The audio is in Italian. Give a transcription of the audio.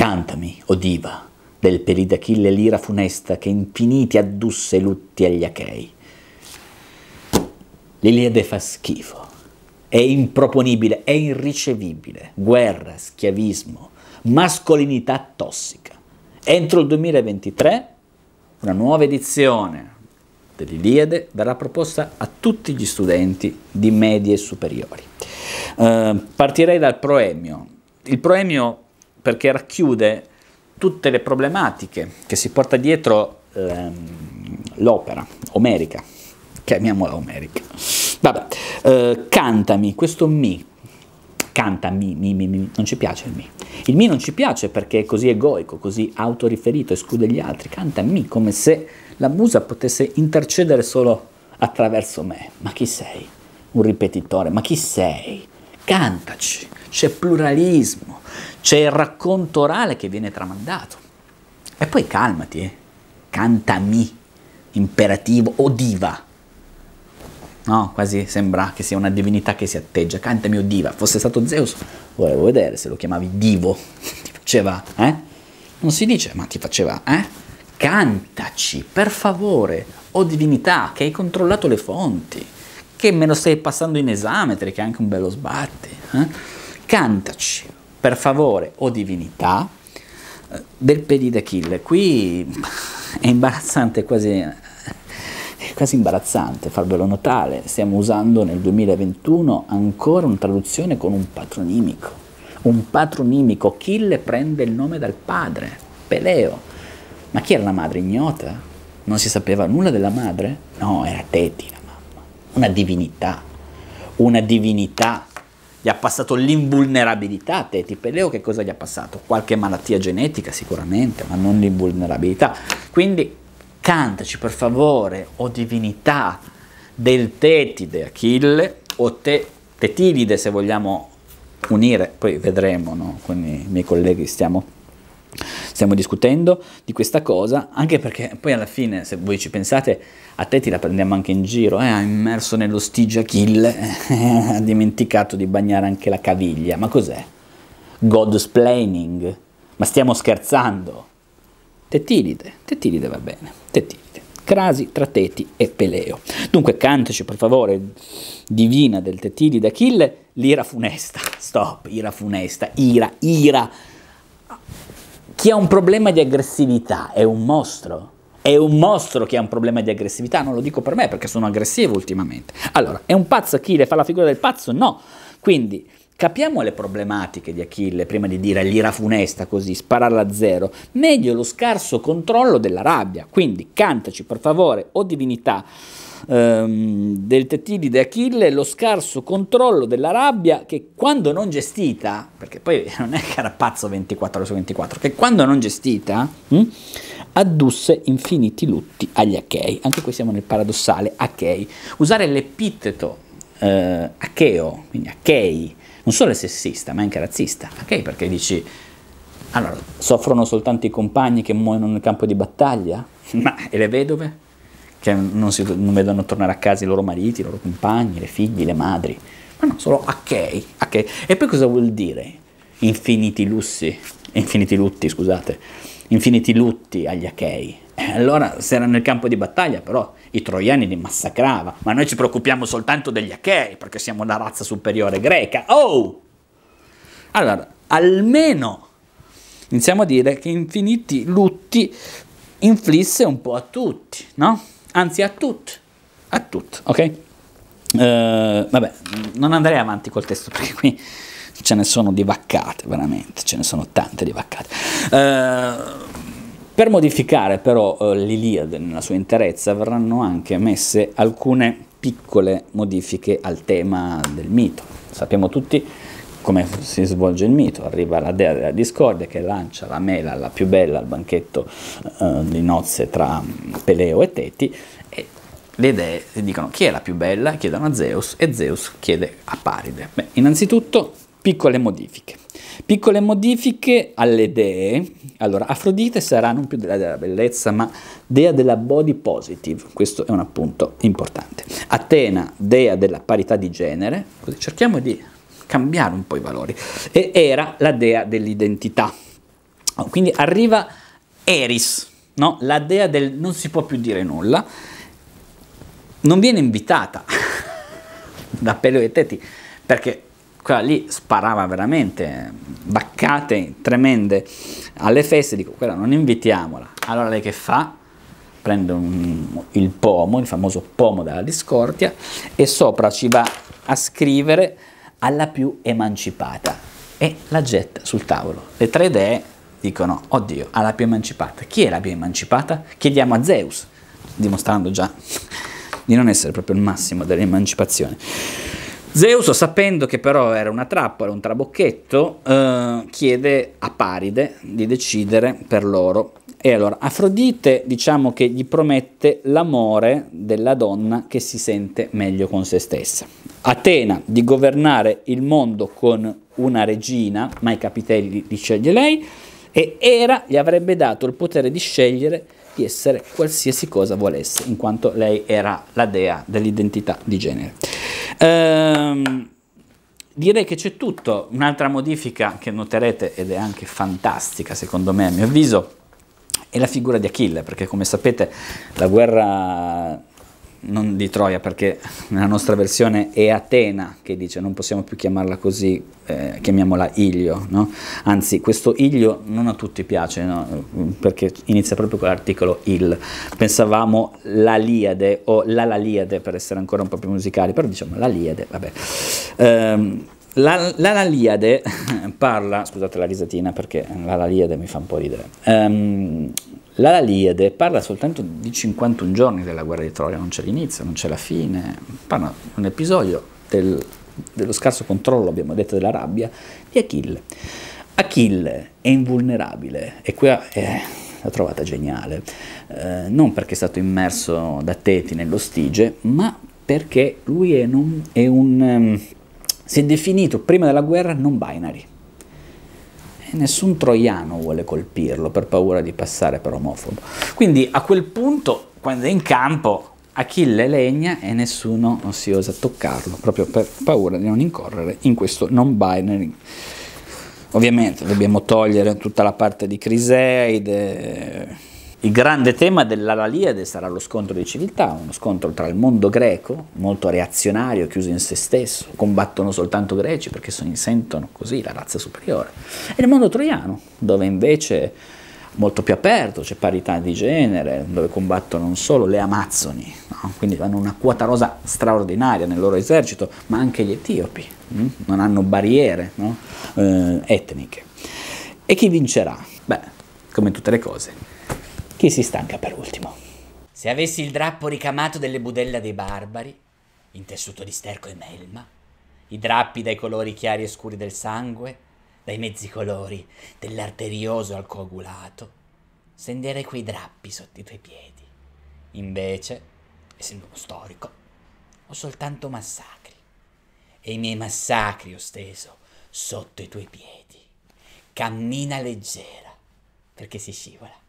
Cantami, o diva, del Peridachille l'ira funesta che infiniti addusse lutti agli Achei. L'Iliade fa schifo, è improponibile, è irricevibile, guerra, schiavismo, mascolinità tossica. Entro il 2023 una nuova edizione dell'Iliade verrà proposta a tutti gli studenti di medie e superiori. Eh, partirei dal proemio. Il proemio perché racchiude tutte le problematiche che si porta dietro ehm, l'opera omerica, chiamiamola omerica. Vabbè, eh, cantami, questo mi, cantami, mi, mi, mi, non ci piace il mi. Il mi non ci piace perché è così egoico, così autoriferito, esclude gli altri, canta mi come se la musa potesse intercedere solo attraverso me. Ma chi sei? Un ripetitore, ma chi sei? cantaci, c'è pluralismo, c'è il racconto orale che viene tramandato. E poi calmati, eh. cantami, imperativo o diva. No, quasi sembra che sia una divinità che si atteggia. Cantami o diva. Fosse stato Zeus, volevo vedere se lo chiamavi divo. Ti faceva, eh? Non si dice, ma ti faceva, eh? Cantaci, per favore, o divinità che hai controllato le fonti che me lo stai passando in esametri, che è anche un bello sbatti. Eh? Cantaci, per favore, o oh divinità, eh, del Pedi d'Achille. Qui è imbarazzante, quasi, è quasi imbarazzante farvelo notare. Stiamo usando nel 2021 ancora una traduzione con un patronimico. Un patronimico, Achille prende il nome dal padre, Peleo. Ma chi era la madre ignota? Non si sapeva nulla della madre? No, era Tetina una divinità, una divinità. Gli ha passato l'invulnerabilità a Teti Peleo, che cosa gli ha passato? Qualche malattia genetica sicuramente, ma non l'invulnerabilità. Quindi cantaci per favore, o divinità del Tetide Achille, o te, Tetilide se vogliamo unire, poi vedremo, no? con i miei colleghi stiamo Stiamo discutendo di questa cosa, anche perché poi alla fine, se voi ci pensate, a te ti la prendiamo anche in giro, eh? immerso nello stigia kill, eh, ha dimenticato di bagnare anche la caviglia, ma cos'è? God's planning, ma stiamo scherzando. Tettilide, tettilide va bene, tettilide. Crasi, Trateti e Peleo. Dunque cantaci per favore, divina del Tettilide Achille, l'ira funesta, stop, ira funesta, ira, ira chi ha un problema di aggressività è un mostro. È un mostro che ha un problema di aggressività, non lo dico per me perché sono aggressivo ultimamente. Allora, è un pazzo Achille, fa la figura del pazzo? No. Quindi capiamo le problematiche di Achille prima di dire l'ira funesta così, spararla a zero. Meglio lo scarso controllo della rabbia. Quindi cantaci per favore, o oh divinità ehm, del tettilide Achille, lo scarso controllo della rabbia che quando non gestita, perché poi non è che era pazzo 24 ore su 24, che quando non gestita mh, hm, addusse infiniti lutti agli Achei. Anche qui siamo nel paradossale Achei. Usare l'epiteto eh, Acheo, quindi Achei, non solo è sessista ma è anche razzista. Achei perché dici... Allora, soffrono soltanto i compagni che muoiono nel campo di battaglia? Ma e le vedove? cioè non, si, non vedono tornare a casa i loro mariti, i loro compagni, le figlie, le madri, ma no, solo ok, ok. E poi cosa vuol dire? Infiniti lussi, infiniti lutti, scusate, infiniti lutti agli achei. Eh, allora se erano nel campo di battaglia però i troiani li massacrava, ma noi ci preoccupiamo soltanto degli achei perché siamo una razza superiore greca. Oh! Allora, almeno iniziamo a dire che infiniti lutti inflisse un po' a tutti, no? anzi a tutti, a tutti, ok? Uh, vabbè, non andrei avanti col testo perché qui ce ne sono di vaccate, veramente, ce ne sono tante di vaccate. Uh, per modificare però uh, eh, l'Iliade nella sua interezza verranno anche messe alcune piccole modifiche al tema del mito. Sappiamo tutti come si svolge il mito, arriva la dea della discordia che lancia la mela, la più bella, al banchetto eh, di nozze tra mm, Peleo e Teti e le dee dicono chi è la più bella, chiedono a Zeus e Zeus chiede a Paride. Beh, innanzitutto piccole modifiche. Piccole modifiche alle dee. Allora, Afrodite sarà non più dea della bellezza, ma dea della body positive. Questo è un appunto importante. Atena, dea della parità di genere. Così cerchiamo di cambiare un po' i valori. E era la dea dell'identità. Quindi arriva Eris, no? la dea del non si può più dire nulla, non viene invitata da Peleo e Teti perché quella lì sparava veramente baccate tremende alle feste, dico quella non invitiamola. Allora lei che fa? Prende un, il pomo, il famoso pomo della discordia e sopra ci va a scrivere alla più emancipata e la getta sul tavolo. Le tre dee dicono, oddio, alla più emancipata. Chi è la più emancipata? Chiediamo a Zeus, dimostrando già di non essere proprio il massimo dell'emancipazione. Zeus, sapendo che però era una trappola, un trabocchetto, eh, chiede a Paride di decidere per loro e allora, Afrodite diciamo che gli promette l'amore della donna che si sente meglio con se stessa. Atena di governare il mondo con una regina, ma i capitelli li sceglie lei, e Era gli avrebbe dato il potere di scegliere di essere qualsiasi cosa volesse, in quanto lei era la dea dell'identità di genere. Ehm, direi che c'è tutto, un'altra modifica che noterete ed è anche fantastica secondo me a mio avviso, e la figura di Achille, perché come sapete la guerra non di Troia, perché nella nostra versione è Atena che dice non possiamo più chiamarla così, eh, chiamiamola Ilio, no? anzi questo Ilio non a tutti piace, no? perché inizia proprio con l'articolo il, pensavamo la Liade o l'Alaliade per essere ancora un po' più musicali, però diciamo la Liade, vabbè. Um, la, l'Analiade parla, scusate la risatina perché l'Analiade mi fa un po' ridere, um, ehm, l'Analiade parla soltanto di 51 giorni della guerra di Troia, non c'è l'inizio, non c'è la fine, parla un episodio del, dello scarso controllo, abbiamo detto, della rabbia di Achille. Achille è invulnerabile e qui è eh, l'ho trovata geniale, eh, non perché è stato immerso da Teti nello stige, ma perché lui è, non, è un... Um, si è definito prima della guerra non binary. E nessun troiano vuole colpirlo per paura di passare per omofobo. Quindi a quel punto, quando è in campo, Achille legna e nessuno si osa toccarlo, proprio per paura di non incorrere in questo non binary. Ovviamente dobbiamo togliere tutta la parte di Criseide il grande tema dell'Alaliade sarà lo scontro di civiltà, uno scontro tra il mondo greco, molto reazionario, chiuso in se stesso, combattono soltanto greci perché si sentono così la razza superiore, e il mondo troiano, dove invece molto più aperto, c'è parità di genere, dove combattono non solo le amazzoni, no? quindi hanno una quota rosa straordinaria nel loro esercito, ma anche gli etiopi, mh? Mm? non hanno barriere no? eh, etniche. E chi vincerà? Beh, come tutte le cose, chi si stanca per ultimo? Se avessi il drappo ricamato delle budella dei barbari, in tessuto di sterco e melma, i drappi dai colori chiari e scuri del sangue, dai mezzi colori dell'arterioso al coagulato, stendere quei drappi sotto i tuoi piedi. Invece, essendo uno storico, ho soltanto massacri. E i miei massacri ho steso sotto i tuoi piedi. Cammina leggera, perché si scivola.